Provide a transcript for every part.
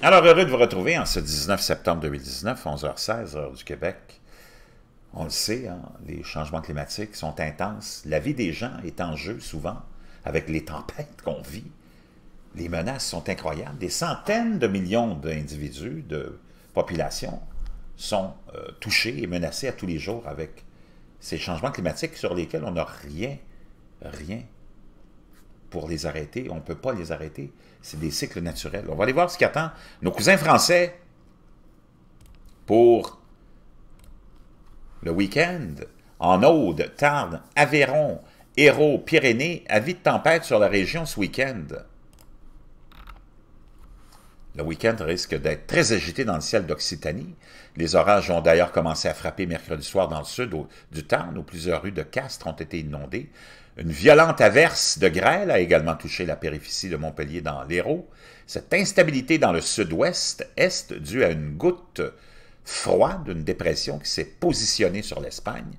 Alors, heureux de vous retrouver en ce 19 septembre 2019, 11h16, heure du Québec. On le sait, hein, les changements climatiques sont intenses. La vie des gens est en jeu souvent avec les tempêtes qu'on vit. Les menaces sont incroyables. Des centaines de millions d'individus, de populations, sont euh, touchés et menacés à tous les jours avec ces changements climatiques sur lesquels on n'a rien, rien pour les arrêter. On ne peut pas les arrêter. C'est des cycles naturels. On va aller voir ce qu'attend nos cousins français pour le week-end. En Aude, Tarn, Aveyron, Hérault, Pyrénées, avis de tempête sur la région ce week-end. Le week-end risque d'être très agité dans le ciel d'Occitanie. Les orages ont d'ailleurs commencé à frapper mercredi soir dans le sud du Tarn, où plusieurs rues de Castres ont été inondées. Une violente averse de grêle a également touché la périphérie de Montpellier dans l'Hérault. Cette instabilité dans le sud-ouest est due à une goutte froide d'une dépression qui s'est positionnée sur l'Espagne.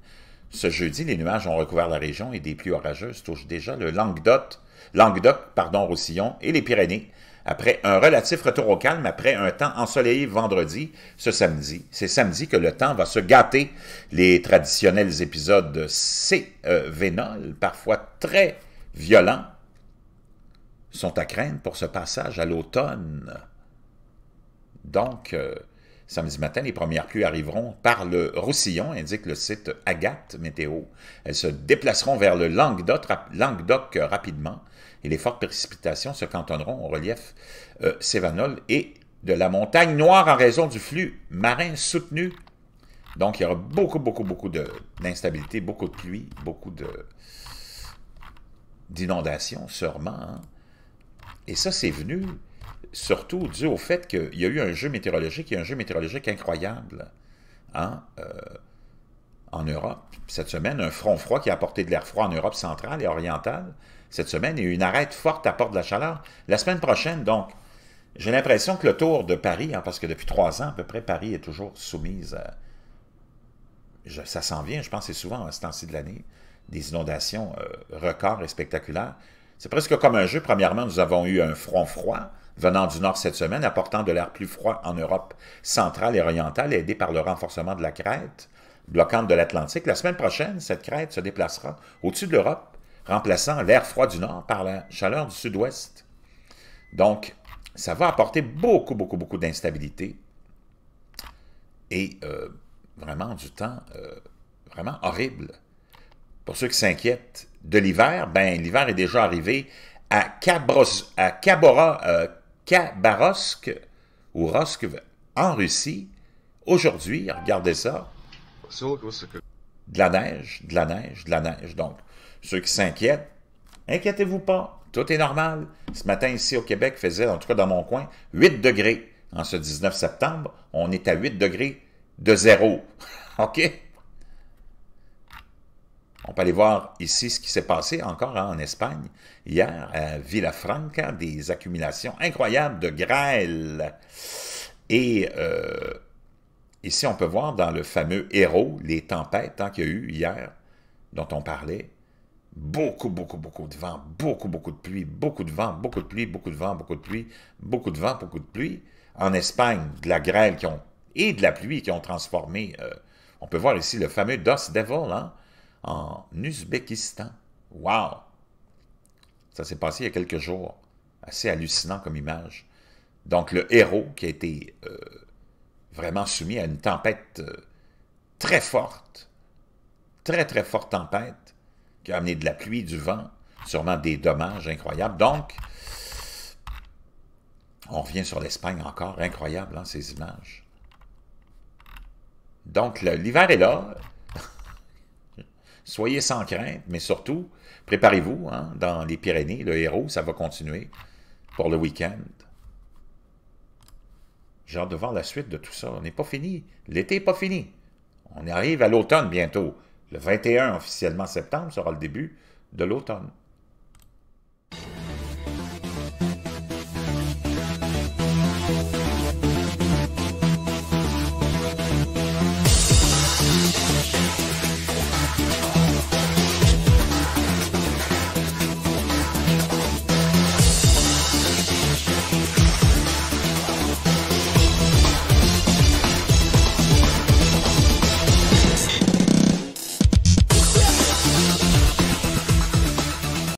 Ce jeudi, les nuages ont recouvert la région et des pluies orageuses touchent déjà le Languedoc, Languedoc pardon, Roussillon et les Pyrénées après un relatif retour au calme, après un temps ensoleillé vendredi, ce samedi. C'est samedi que le temps va se gâter. Les traditionnels épisodes C vénol, parfois très violents, sont à craindre pour ce passage à l'automne. Donc, euh, Samedi matin, les premières pluies arriveront par le Roussillon, indique le site Agathe Météo. Elles se déplaceront vers le Languedoc, euh, rapidement et les fortes précipitations se cantonneront au relief euh, sévanol et de la montagne noire en raison du flux marin soutenu. Donc, il y aura beaucoup, beaucoup, beaucoup d'instabilité, beaucoup de pluie, beaucoup d'inondations, sûrement. Hein. Et ça, c'est venu surtout dû au fait qu'il y a eu un jeu météorologique et un jeu météorologique incroyable hein, euh, en Europe. Cette semaine, un front froid qui a apporté de l'air froid en Europe centrale et orientale. Cette semaine, et une arête forte apporte de la chaleur. La semaine prochaine, donc, j'ai l'impression que le tour de Paris, hein, parce que depuis trois ans à peu près, Paris est toujours soumise ça s'en vient, je pense, c'est souvent à ce temps-ci de l'année, des inondations euh, records et spectaculaires. C'est presque comme un jeu. Premièrement, nous avons eu un front froid, venant du nord cette semaine, apportant de l'air plus froid en Europe centrale et orientale, aidé par le renforcement de la crête bloquante de l'Atlantique. La semaine prochaine, cette crête se déplacera au-dessus de l'Europe, remplaçant l'air froid du nord par la chaleur du sud-ouest. Donc, ça va apporter beaucoup, beaucoup, beaucoup d'instabilité et euh, vraiment du temps euh, vraiment horrible. Pour ceux qui s'inquiètent de l'hiver, ben l'hiver est déjà arrivé à, Cabora, euh, Barosque, ou Roskv en Russie. Aujourd'hui, regardez ça. De la neige, de la neige, de la neige. Donc, ceux qui s'inquiètent, inquiétez-vous pas, tout est normal. Ce matin, ici au Québec, faisait, en tout cas dans mon coin, 8 degrés. En ce 19 septembre, on est à 8 degrés de zéro. OK? On peut aller voir ici ce qui s'est passé encore hein, en Espagne hier, à Villafranca, des accumulations incroyables de grêle. Et euh, ici, on peut voir dans le fameux héros, les tempêtes hein, qu'il y a eu hier, dont on parlait, beaucoup, beaucoup, beaucoup de vent, beaucoup, beaucoup de pluie, beaucoup de vent, beaucoup de pluie, beaucoup de vent, beaucoup de pluie, beaucoup de vent, beaucoup de pluie. En Espagne, de la grêle qui ont, et de la pluie qui ont transformé... Euh, on peut voir ici le fameux Dust Devil, Vol hein en Ouzbékistan. Wow! Ça s'est passé il y a quelques jours. Assez hallucinant comme image. Donc, le héros qui a été euh, vraiment soumis à une tempête euh, très forte, très, très forte tempête, qui a amené de la pluie, du vent, sûrement des dommages incroyables. Donc, on revient sur l'Espagne encore. Incroyable, hein, ces images. Donc, l'hiver est là soyez sans crainte, mais surtout, préparez-vous hein, dans les Pyrénées. Le héros, ça va continuer pour le week-end. J'ai hâte la suite de tout ça. On n'est pas fini. L'été n'est pas fini. On arrive à l'automne bientôt. Le 21 officiellement septembre sera le début de l'automne.